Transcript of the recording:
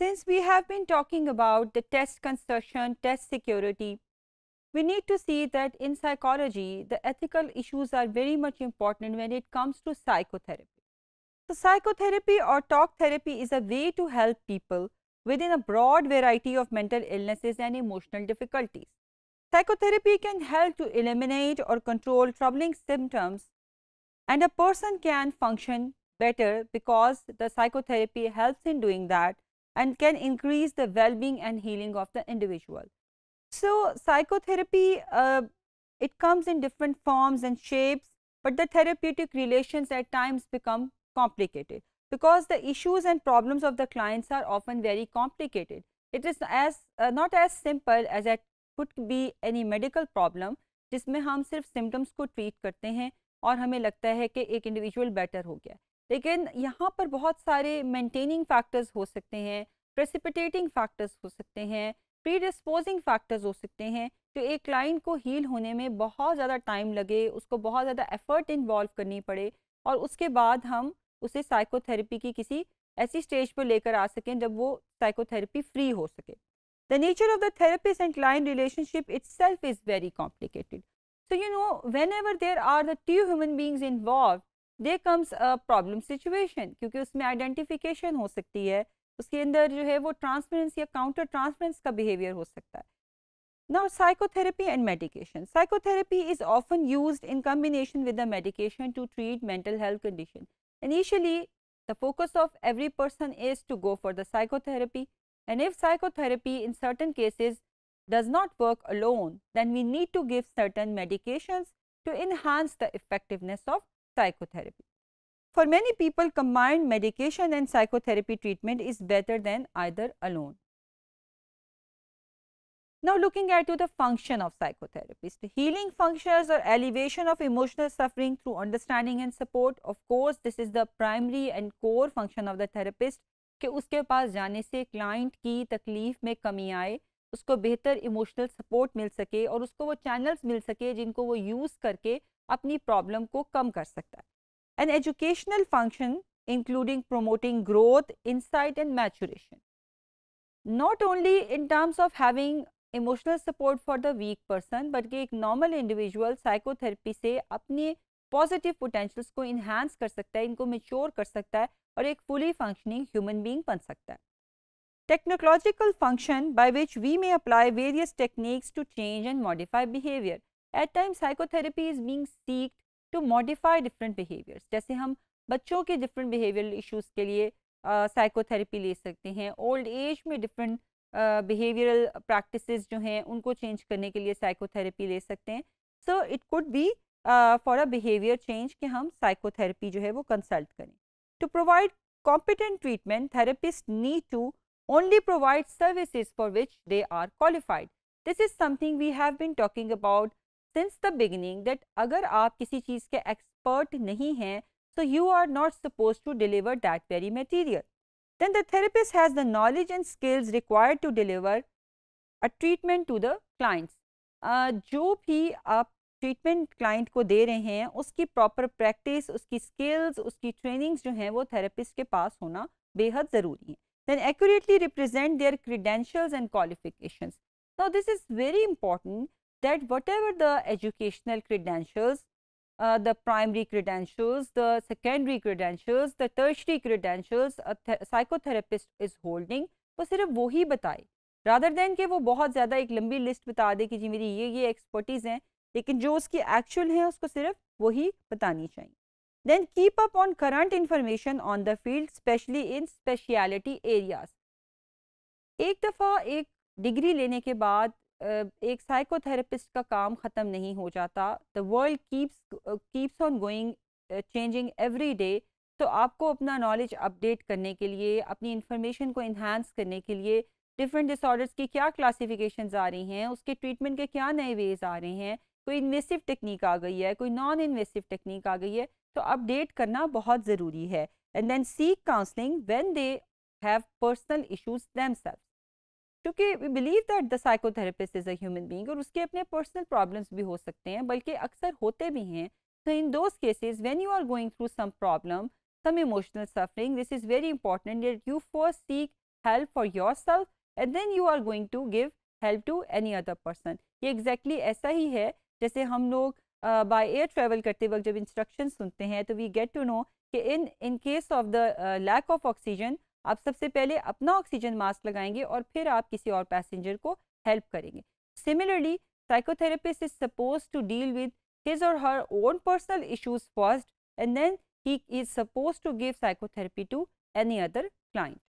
Since we have been talking about the test construction, test security, we need to see that in psychology, the ethical issues are very much important when it comes to psychotherapy. So, psychotherapy or talk therapy is a way to help people within a broad variety of mental illnesses and emotional difficulties. Psychotherapy can help to eliminate or control troubling symptoms and a person can function better because the psychotherapy helps in doing that and can increase the well-being and healing of the individual. So, psychotherapy, uh, it comes in different forms and shapes, but the therapeutic relations at times become complicated because the issues and problems of the clients are often very complicated. It is as uh, not as simple as it could be any medical problem जिसमें हम सिर्फ symptoms को treat करते हैं और हमें लगता है कि एक इंडिविजुअल बेटर हो गया लेकिन यहाँ पर बहुत सारे मेंटेनिंग फैक्टर्स हो सकते हैं प्रेसिपिटेटिंग फैक्टर्स हो सकते हैं प्री डिस्पोजिंग फैक्टर्स हो सकते हैं जो एक क्लाइंट को हील होने में बहुत ज़्यादा टाइम लगे उसको बहुत ज़्यादा एफर्ट इन्वॉल्व करनी पड़े और उसके बाद हम उसे साइकोथेरेपी की किसी ऐसी स्टेज पर लेकर आ सकें जब वो साइकोथेरेपी फ्री हो सके the nature of the the and and relationship relationship is very complicated so you know whenever there are the two human beings involve they comes problem situation क्योंकि उसमें identification हो सकती है उसके अंदर जो है वो ट्रांसपेरेंस या काउंटर ट्रांसपेरेंस का बिहेवियर हो सकता है now psychotherapy and medication psychotherapy is often use in combination with the medication to treat mental health condition initially the focus of every person is to go for the psychotherapy and if psychotherapy in certain cases does not work alone then we need to give certain medication to enhance the effectiveness of psychotherapy. For many people, combined medication and psychotherapy treatment is better than either alone. Now looking at to the function of psychotherapist, healing functions or alleviation of emotional suffering through understanding and support. Of course, this is the primary and core function of the therapist कि उसके पास जाने से client की तकलीफ में कमी आए उसको बेहतर इमोशनल सपोर्ट मिल सके और उसको वो चैनल्स मिल सके जिनको वो यूज़ करके अपनी प्रॉब्लम को कम कर सकता है an educational function including promoting growth insight and maturation not only in terms of having emotional support for the weak person बल्कि एक नॉर्मल इंडिविजुअल साइकोथेरेपी से अपने पॉजिटिव पोटेंशियल्स को इनहेंस कर सकता है इनको मेच्योर कर सकता है और एक फुली फंक्शनिंग ह्यूमन बींग बन सकता है technological function by which we may apply various techniques to change and modify behaviour At times psychotherapy is being sought to modify different behaviors. जैसे हम बच्चों के different behavioral issues के लिए psychotherapy ले सकते हैं old age में different behavioral practices जो हैं उनको change करने के लिए psychotherapy ले सकते हैं so it could be for a behavior change कि हम psychotherapy जो है वो consult करें To provide competent treatment, therapists need to only provide services for which they are qualified. This is something we have been talking about since the beginning that अगर आप किसी चीज़ के एक्सपर्ट नहीं हैं so you are not suppose to deliver that very material. Then the therapist has the knowledge and skills required to deliver a treatment to the clients जो भी आप ट्रीटमेंट क्लाइंट को दे रहे हैं उसकी प्रॉपर प्रैक्टिस उसकी स्किल्स उसकी trainings जो हैं वो थेरेपिस्ट के पास होना बेहद ज़रूरी है then accurately represent their credentials and qualifications now this is very important that whatever the educational credentials, uh, the primary credentials, the secondary credentials, the tertiary credentials a th psychotherapist is holding, वो सिर्फ वो ही बताए rather than के वो बहुत ज़्यादा एक लंबी लिस्ट बता दे कि जी मेरी ये ये एक्सपर्टीज़ हैं लेकिन जो उसकी एक्चुअल हैं उसको सिर्फ वही बतानी चाहिए then keep up on current information on the field specially in speciality areas एक दफ़ा एक डिग्री लेने के बाद एक साइकोथेरेपिस्ट का काम ख़त्म नहीं हो जाता the world keeps keeps on going changing every day तो आपको अपना नॉलेज अपडेट करने के लिए अपनी इन्फॉर्मेशन को इन्हांस करने के लिए डिफरेंट डिसऑर्डर्स की क्या क्लासिफिकेशन आ रही हैं उसके ट्रीटमेंट के क्या नए वेज आ रहे हैं कोई इन्वेसिव टेक्निक आ गई है कोई नॉन इन्वेसिव टेक्निक आ गई है तो अपडेट करना बहुत ज़रूरी है and then seek counselling when they have personal issues self क्योंकि we believe that the psychotherapist is a human being और उसके अपने पर्सनल प्रॉब्लम्स भी हो सकते हैं बल्कि अक्सर होते भी हैं तो in those cases when you are going through some problem some emotional suffering this is very important that you first seek help for your self and then you are going to give help to any other person ये exactly exactly ऐसा ही है जैसे हम लोग by air travel करते वक्त जब instruction सुनते हैं तो वी गेट टू नो कि in in case of the lack of oxygen आप सबसे पहले अपना ऑक्सीजन मास्क लगाएंगे और फिर आप किसी और पैसेंजर को हेल्प करेंगे similarly psychotherapist is suppose to deal with his or her own personal issues first and then he is suppose to give psychotherapy to any other client